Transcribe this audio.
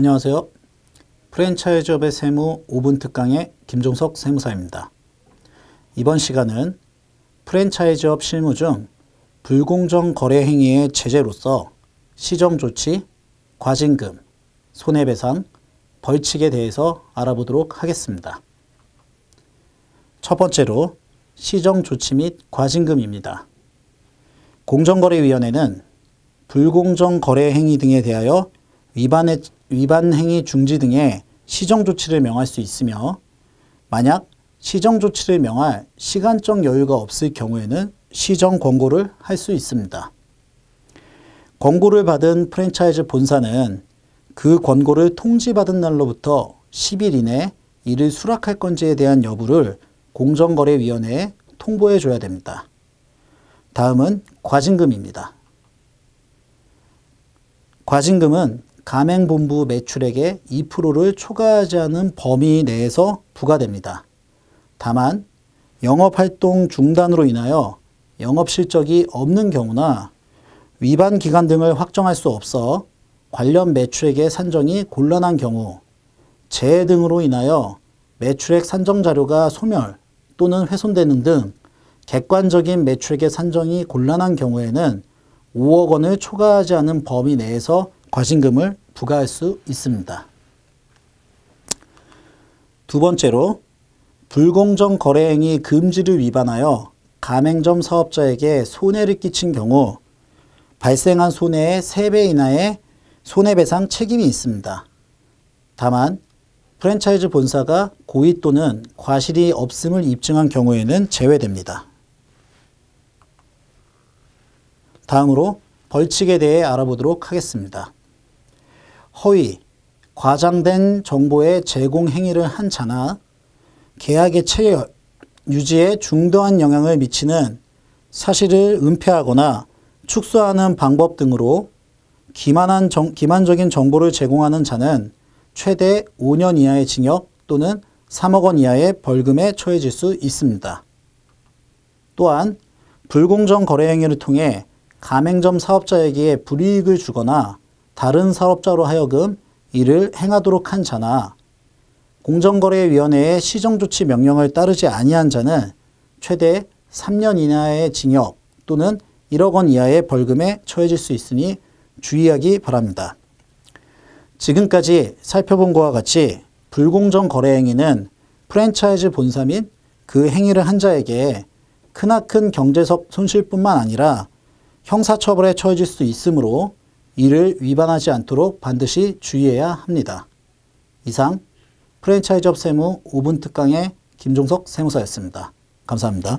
안녕하세요. 프랜차이즈업의 세무 5분 특강의 김종석 세무사입니다. 이번 시간은 프랜차이즈업 실무 중 불공정 거래 행위의 제재로서 시정 조치, 과징금, 손해배상, 벌칙에 대해서 알아보도록 하겠습니다. 첫 번째로 시정 조치 및 과징금입니다. 공정거래위원회는 불공정 거래 행위 등에 대하여 위반에 위반 행위 중지 등의 시정 조치를 명할 수 있으며 만약 시정 조치를 명할 시간적 여유가 없을 경우에는 시정 권고를 할 수 있습니다. 권고를 받은 프랜차이즈 본사는 그 권고를 통지받은 날로부터 10일 이내 이를 수락할 건지에 대한 여부를 공정거래위원회에 통보해 줘야 됩니다. 다음은 과징금입니다. 과징금은 가맹본부 매출액의 2%를 초과하지 않은 범위 내에서 부과됩니다. 다만 영업활동 중단으로 인하여 영업실적이 없는 경우나 위반 기간 등을 확정할 수 없어 관련 매출액의 산정이 곤란한 경우 재해 등으로 인하여 매출액 산정 자료가 소멸 또는 훼손되는 등 객관적인 매출액의 산정이 곤란한 경우에는 5억 원을 초과하지 않은 범위 내에서 과징금을 부과할 수 있습니다. 두 번째로 불공정 거래 행위 금지를 위반하여 가맹점 사업자에게 손해를 끼친 경우 발생한 손해의 3배 이하의 손해배상 책임이 있습니다. 다만 프랜차이즈 본사가 고의 또는 과실이 없음을 입증한 경우에는 제외됩니다. 다음으로 벌칙에 대해 알아보도록 하겠습니다. 허위, 과장된 정보의 제공 행위를 한 자나 계약의 체결, 유지에 중도한 영향을 미치는 사실을 은폐하거나 축소하는 방법 등으로 기만한 정, 기만적인 정보를 제공하는 자는 최대 5년 이하의 징역 또는 3억 원 이하의 벌금에 처해질 수 있습니다. 또한 불공정 거래 행위를 통해 가맹점 사업자에게 불이익을 주거나 다른 사업자로 하여금 이를 행하도록 한 자나 공정거래위원회의 시정조치 명령을 따르지 아니한 자는 최대 3년 이하의 징역 또는 1억 원 이하의 벌금에 처해질 수 있으니 주의하기 바랍니다. 지금까지 살펴본 것과 같이 불공정 거래 행위는 프랜차이즈 본사 및 그 행위를 한 자에게 크나큰 경제적 손실뿐만 아니라 형사처벌에 처해질 수 있으므로 이를 위반하지 않도록 반드시 주의해야 합니다. 이상 프랜차이즈업 세무 5분 특강의 김종석 세무사였습니다. 감사합니다.